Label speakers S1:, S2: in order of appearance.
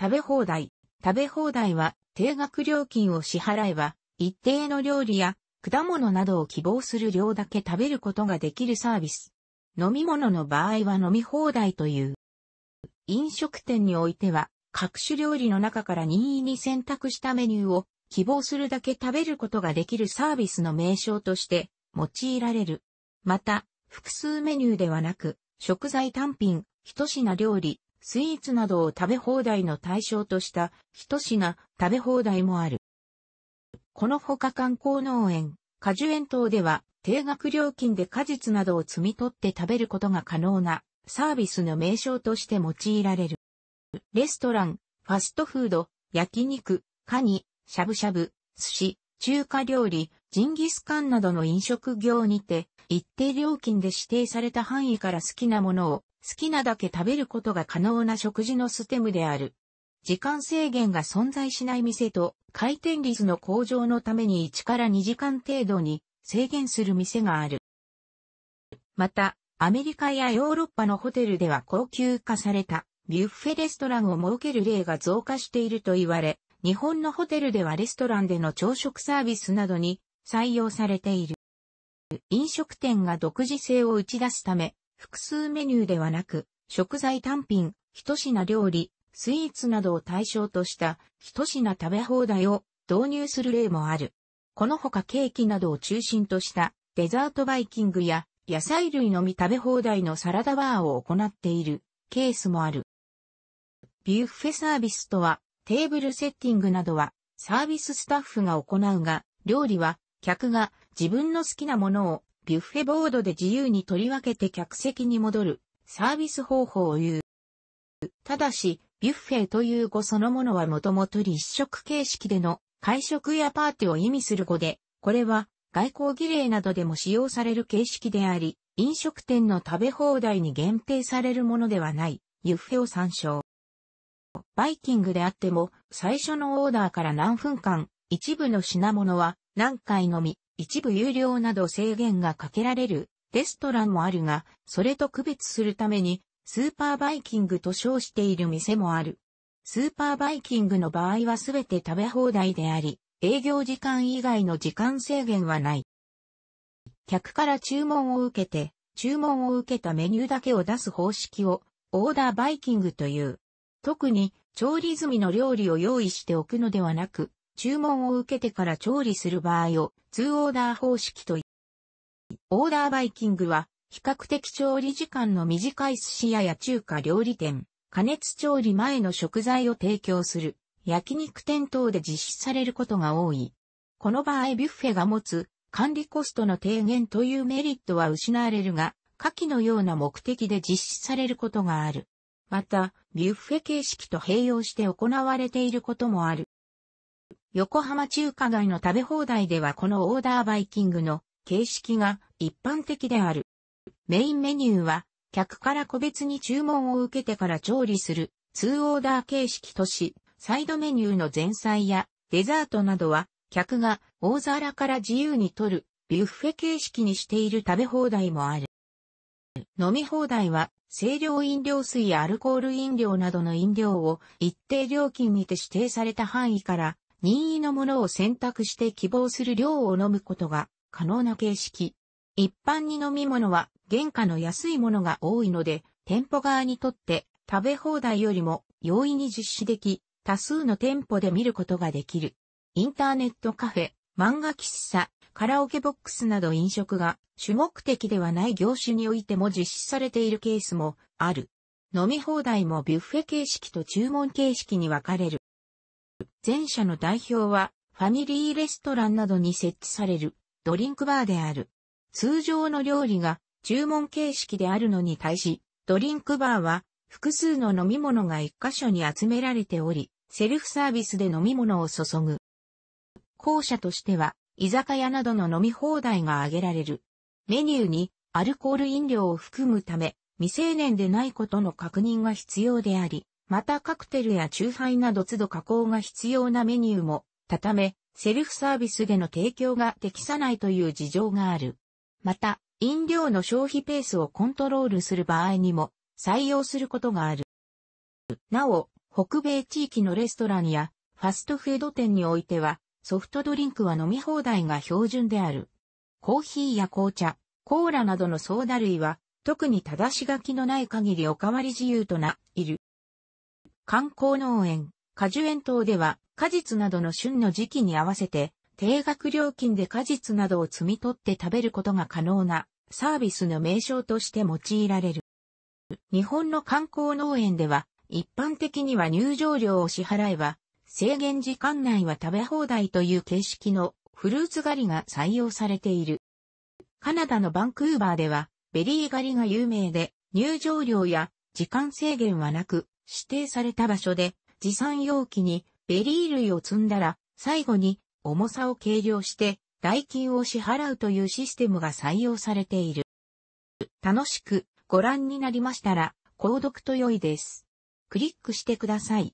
S1: 食べ放題。食べ放題は、定額料金を支払えば、一定の料理や果物などを希望する量だけ食べることができるサービス。飲み物の場合は飲み放題という。飲食店においては、各種料理の中から任意に選択したメニューを希望するだけ食べることができるサービスの名称として用いられる。また、複数メニューではなく、食材単品、一品料理、スイーツなどを食べ放題の対象とした一品食べ放題もある。このほか観光農園、果樹園等では定額料金で果実などを摘み取って食べることが可能なサービスの名称として用いられる。レストラン、ファストフード、焼肉、カニ、しゃぶしゃぶ、寿司、中華料理、ジンギスカンなどの飲食業にて、一定料金で指定された範囲から好きなものを好きなだけ食べることが可能な食事のステムである。時間制限が存在しない店と回転率の向上のために1から2時間程度に制限する店がある。また、アメリカやヨーロッパのホテルでは高級化されたビュッフェレストランを設ける例が増加していると言われ、日本のホテルではレストランでの朝食サービスなどに採用されている。飲食店が独自性を打ち出すため、複数メニューではなく、食材単品、一品料理、スイーツなどを対象とした一品食べ放題を導入する例もある。このほかケーキなどを中心としたデザートバイキングや野菜類のみ食べ放題のサラダバーを行っているケースもある。ビュッフェサービスとはテーブルセッティングなどはサービススタッフが行うが、料理は客が自分の好きなものをビュッフェボードで自由に取り分けて客席に戻るサービス方法を言う。ただし、ビュッフェという語そのものはもともと立食形式での会食やパーティーを意味する語で、これは外交儀礼などでも使用される形式であり、飲食店の食べ放題に限定されるものではない、ユッフェを参照。バイキングであっても、最初のオーダーから何分間、一部の品物は何回のみ、一部有料など制限がかけられるレストランもあるが、それと区別するために、スーパーバイキングと称している店もある。スーパーバイキングの場合はすべて食べ放題であり、営業時間以外の時間制限はない。客から注文を受けて、注文を受けたメニューだけを出す方式を、オーダーバイキングという。特に、調理済みの料理を用意しておくのではなく、注文を受けてから調理する場合を、2オーダー方式といオーダーバイキングは、比較的調理時間の短い寿司屋や中華料理店、加熱調理前の食材を提供する、焼肉店等で実施されることが多い。この場合ビュッフェが持つ管理コストの低減というメリットは失われるが、下記のような目的で実施されることがある。また、ビュッフェ形式と併用して行われていることもある。横浜中華街の食べ放題ではこのオーダーバイキングの形式が一般的である。メインメニューは客から個別に注文を受けてから調理する2オーダー形式とし、サイドメニューの前菜やデザートなどは客が大皿から自由に取るビュッフェ形式にしている食べ放題もある。飲み放題は清涼飲料水やアルコール飲料などの飲料を一定料金にて指定された範囲から任意のものを選択して希望する量を飲むことが可能な形式。一般に飲み物は原価の安いものが多いので、店舗側にとって食べ放題よりも容易に実施でき、多数の店舗で見ることができる。インターネットカフェ、漫画喫茶、カラオケボックスなど飲食が主目的ではない業種においても実施されているケースもある。飲み放題もビュッフェ形式と注文形式に分かれる。前者の代表は、ファミリーレストランなどに設置されるドリンクバーである。通常の料理が注文形式であるのに対し、ドリンクバーは複数の飲み物が一箇所に集められており、セルフサービスで飲み物を注ぐ。後者としては、居酒屋などの飲み放題が挙げられる。メニューにアルコール飲料を含むため、未成年でないことの確認が必要であり、またカクテルやーハイなど都度加工が必要なメニューも、たため、セルフサービスでの提供が適さないという事情がある。また、飲料の消費ペースをコントロールする場合にも採用することがある。なお、北米地域のレストランやファストフード店においては、ソフトドリンクは飲み放題が標準である。コーヒーや紅茶、コーラなどのソーダ類は、特に正し書きのない限りおかわり自由とな、いる。観光農園、果樹園等では、果実などの旬の時期に合わせて、定額料金で果実などを摘み取って食べることが可能なサービスの名称として用いられる。日本の観光農園では、一般的には入場料を支払えば、制限時間内は食べ放題という形式のフルーツ狩りが採用されている。カナダのバンクーバーでは、ベリー狩りが有名で、入場料や時間制限はなく、指定された場所で持参容器にベリー類を積んだら、最後に重さを計量して代金を支払うというシステムが採用されている。楽しくご覧になりましたら、購読と良いです。クリックしてください。